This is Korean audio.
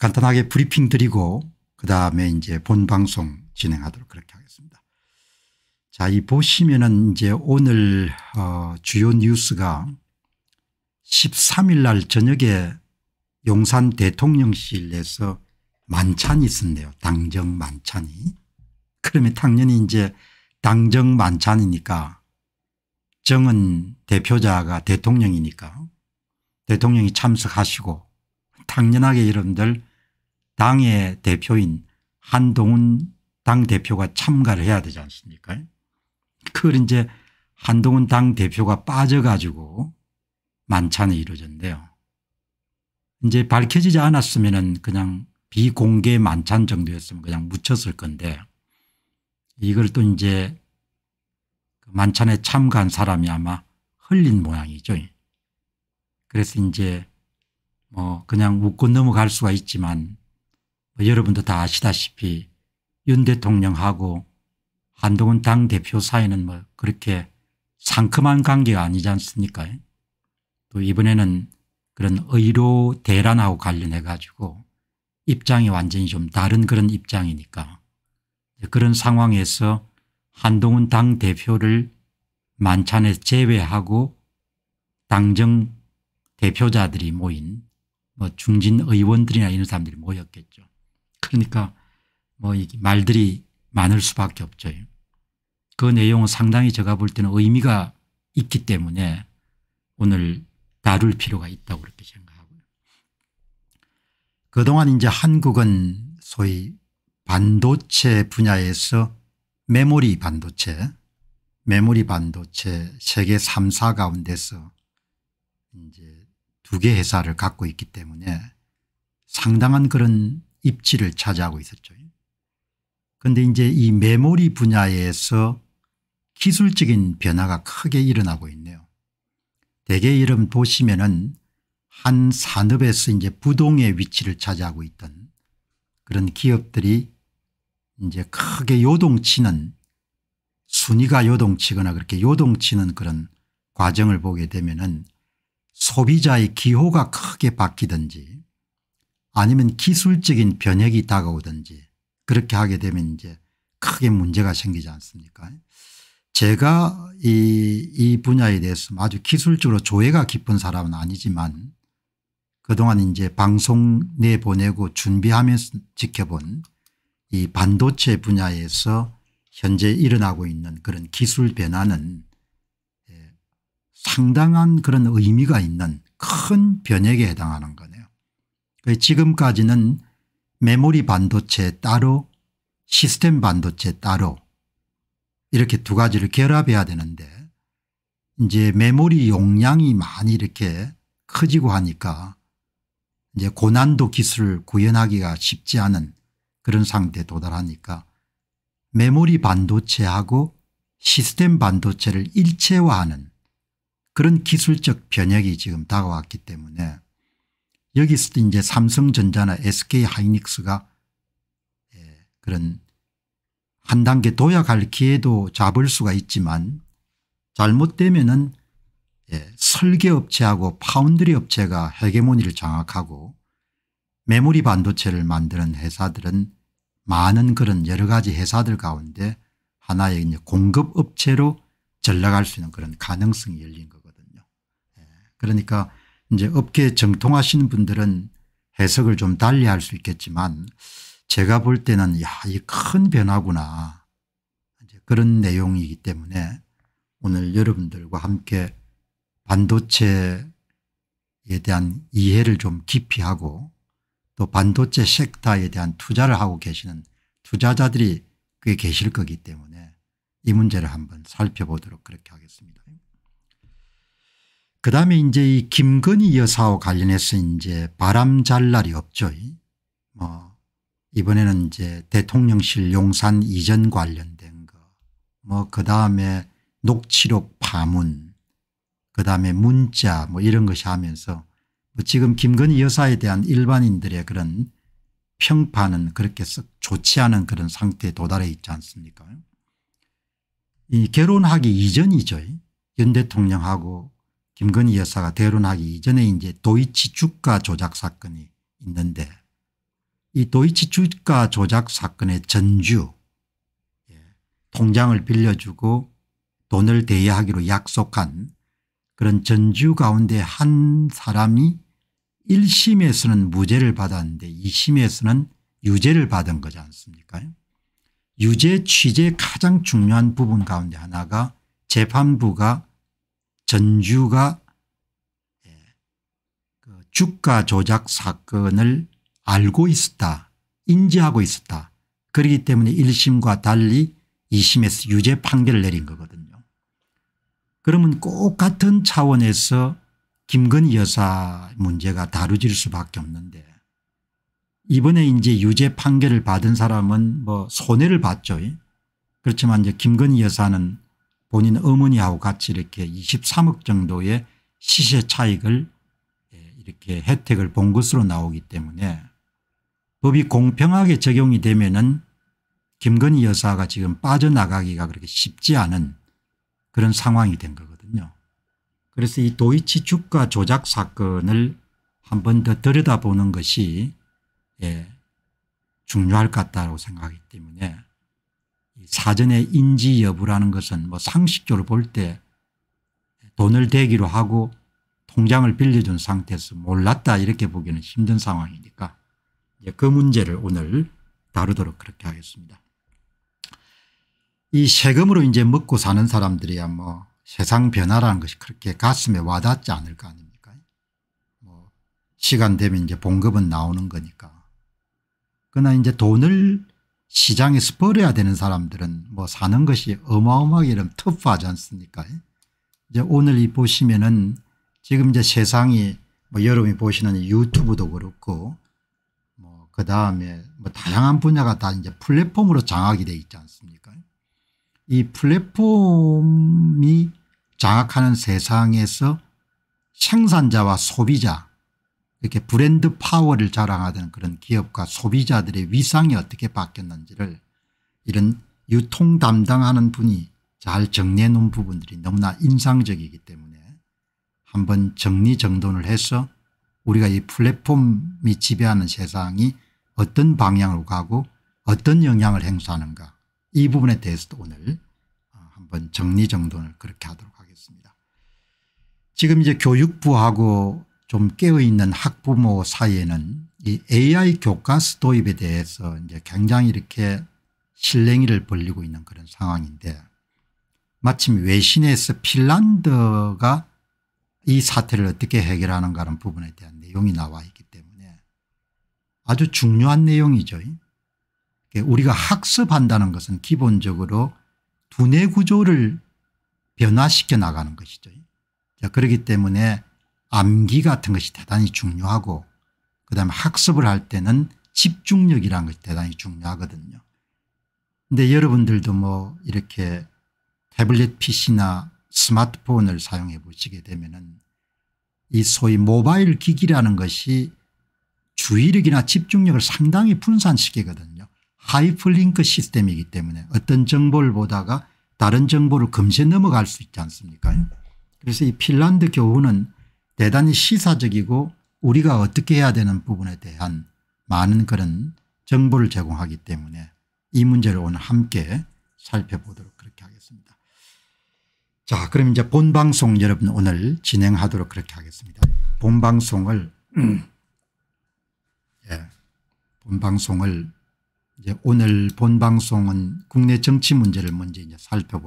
간단하게 브리핑 드리고 그다음에 이제 본 방송 진행하도록 그렇게 하겠습니다. 자, 이 보시면은 이제 오늘 어 주요 뉴스가 13일 날 저녁에 용산 대통령실에서 만찬이 있었네요. 당정 만찬이. 그러면 당연히 이제 당정 만찬이니까 정은 대표자가 대통령이니까 대통령이 참석하시고 당연하게 여러분들 당의 대표인 한동훈 당대표가 참가를 해야 되지 않습니까 그걸 이제 한동훈 당대표가 빠져가지고 만찬이 이루어졌는데요. 이제 밝혀지지 않았으면 은 그냥 비공개 만찬 정도였으면 그냥 묻혔을 건데 이걸 또 이제 그 만찬에 참가한 사람이 아마 흘린 모양이죠. 그래서 이제 뭐 그냥 웃고 넘어갈 수가 있지만 여러분도 다 아시다시피 윤 대통령하고 한동훈 당대표 사이는 뭐 그렇게 상큼한 관계가 아니지 않습니까 또 이번에는 그런 의료 대란하고 관련해 가지고 입장이 완전히 좀 다른 그런 입장이니까 그런 상황에서 한동훈 당대표를 만찬에 제외하고 당정 대표자들이 모인 뭐 중진 의원들이나 이런 사람들이 모였겠죠. 그러니까 뭐 말들이 많을 수밖에 없죠. 그 내용은 상당히 제가 볼 때는 의미가 있기 때문에 오늘 다룰 필요가 있다고 그렇게 생각하고요. 그동안 이제 한국은 소위 반도체 분야에서 메모리 반도체 메모리 반도체 세계 3사 가운데서 이제 두 개 회사를 갖고 있기 때문에 상당한 그런 입지를 차지하고 있었죠. 그런데 이제 이 메모리 분야에서 기술적인 변화가 크게 일어나고 있네요. 대개 이름 보시면은 한 산업에서 이제 부동의 위치를 차지하고 있던 그런 기업들이 이제 크게 요동치는 순위가 요동치거나 그렇게 요동치는 그런 과정을 보게 되면은 소비자의 기호가 크게 바뀌든지 아니면 기술적인 변혁이 다가오든지 그렇게 하게 되면 이제 크게 문제가 생기지 않습니까 제가 이, 이 분야에 대해서 아주 기술적으로 조예가 깊은 사람은 아니지만 그동안 이제 방송 내보내고 준비하면서 지켜본 이 반도체 분야에서 현재 일어나고 있는 그런 기술 변화는 예, 상당한 그런 의미가 있는 큰 변혁에 해당하는 거네요. 지금까지는 메모리 반도체 따로 시스템 반도체 따로 이렇게 두 가지를 결합해야 되는데 이제 메모리 용량이 많이 이렇게 커지고 하니까 이제 고난도 기술을 구현하기가 쉽지 않은 그런 상태에 도달하니까 메모리 반도체하고 시스템 반도체를 일체화하는 그런 기술적 변혁이 지금 다가왔기 때문에 여기서 도 이제 삼성전자나 SK하이닉스가 예, 그런 한 단계 도약할 기회도 잡을 수가 있지만 잘못되면은 예, 설계업체하고 파운드리 업체가 헤게모니를 장악하고 메모리 반도체를 만드는 회사들은 많은 그런 여러 가지 회사들 가운데 하나의 이제 공급업체로 전락할 수 있는 그런 가능성이 열린 거거든요. 예, 그러니까 이제 업계 정통하시는 분들은 해석을 좀 달리 할수 있겠지만 제가 볼 때는 야, 이 큰 변화구나. 이제 그런 내용이기 때문에 오늘 여러분들과 함께 반도체에 대한 이해를 좀 깊이 하고 또 반도체 섹터에 대한 투자를 하고 계시는 투자자들이 꽤 계실 거기 때문에 이 문제를 한번 살펴보도록 그렇게 하겠습니다. 그 다음에 이제 이 김건희 여사와 관련해서 이제 바람 잘 날이 없죠. 뭐 이번에는 이제 대통령실 용산 이전 관련된 거, 뭐그 다음에 녹취록 파문, 그 다음에 문자 뭐 이런 것이 하면서 뭐 지금 김건희 여사에 대한 일반인들의 그런 평판은 그렇게 썩 좋지 않은 그런 상태에 도달해 있지 않습니까? 이 결혼하기 이전이죠. 윤 대통령하고 김건희 여사가 대론하기 이전에 이제 도이치 주가 조작 사건이 있는데 이 도이치 주가 조작 사건의 전주 예, 통장을 빌려주고 돈을 대여하기로 약속한 그런 전주 가운데 한 사람이 1심에서는 무죄를 받았는데 2심에서는 유죄를 받은 거지 않습니까 유죄 취재 가장 중요한 부분 가운데 하나가 재판부가 전주가 예, 그 주가 조작 사건을 알고 있었다 인지하고 있었다 그렇기 때문에 1심과 달리 2심에서 유죄 판결을 내린 거거든요. 그러면 꼭 같은 차원에서 김건희 여사 문제가 다루질 수밖에 없는데 이번에 이제 유죄 판결을 받은 사람은 뭐 손해를 봤죠. 예? 그렇지만 이제 김건희 여사는 본인 어머니하고 같이 이렇게 23억 정도의 시세 차익을 예, 이렇게 혜택을 본 것으로 나오기 때문에 법이 공평하게 적용이 되면은 김건희 여사가 지금 빠져나가기가 그렇게 쉽지 않은 그런 상황이 된 거거든요. 그래서 이 도이치 주가 조작 사건을 한 번 더 들여다보는 것이 예, 중요할 것 같다고 생각하기 때문에 사전의 인지 여부라는 것은 뭐 상식적으로 볼 때 돈을 대기로 하고 통장을 빌려준 상태에서 몰랐다 이렇게 보기는 힘든 상황이니까 그 문제를 오늘 다루도록 그렇게 하겠습니다. 이 세금으로 이제 먹고 사는 사람들이야 뭐 세상 변화라는 것이 그렇게 가슴에 와닿지 않을 거 아닙니까? 뭐 시간 되면 이제 봉급은 나오는 거니까. 그러나 이제 돈을 시장에서 벌어야 되는 사람들은 뭐 사는 것이 어마어마하게 이러면 터프하지 않습니까 예? 이제 오늘 이 보시면은 지금 이제 세상이 뭐 여러분이 보시는 유튜브도 그렇고 뭐 그다음에 뭐 다양한 분야가 다 이제 플랫폼으로 장악이 돼 있지 않습니까 이 플랫폼이 장악하는 세상에서 생산자와 소비자 이렇게 브랜드 파워를 자랑하던 그런 기업과 소비자들의 위상이 어떻게 바뀌었는지를 이런 유통 담당하는 분이 잘 정리해 놓은 부분들이 너무나 인상적이기 때문에 한번 정리정돈을 해서 우리가 이 플랫폼이 지배하는 세상이 어떤 방향으로 가고 어떤 영향을 행사하는가 이 부분에 대해서도 오늘 어, 한번 정리정돈을 그렇게 하도록 하겠습니다. 지금 이제 교육부하고 좀 깨어있는 학부모 사이에는 이 AI 교과서 도입에 대해서 이제 굉장히 이렇게 실랭이를 벌리고 있는 그런 상황인데 마침 외신에서 핀란드가 이 사태를 어떻게 해결하는가라는 부분에 대한 내용이 나와 있기 때문에 아주 중요한 내용이죠. 우리가 학습한다는 것은 기본적으로 두뇌 구조를 변화시켜 나가는 것이죠. 그렇기 때문에 암기 같은 것이 대단히 중요하고 그다음에 학습을 할 때는 집중력이라는 것이 대단히 중요하거든요. 근데 여러분들도 뭐 이렇게 태블릿 PC나 스마트폰을 사용해 보시게 되면은 이 소위 모바일 기기라는 것이 주의력이나 집중력을 상당히 분산시키거든요. 하이퍼링크 시스템이기 때문에 어떤 정보를 보다가 다른 정보를 금세 넘어갈 수 있지 않습니까 그래서 이 핀란드 교훈은 대단히 시사적이고 우리가 어떻게 해야 되는 부분에 대한 많은 그런 정보를 제공하기 때문에 이 문제를 오늘 함께 살펴보도록 그렇게 하겠습니다. 자 그럼 이제 본방송 여러분 오늘 진행하도록 그렇게 하겠습니다. 본방송을 예, 본방송을 이제 오늘 본방송은 국내 정치 문제를 먼저 이제 살펴보도록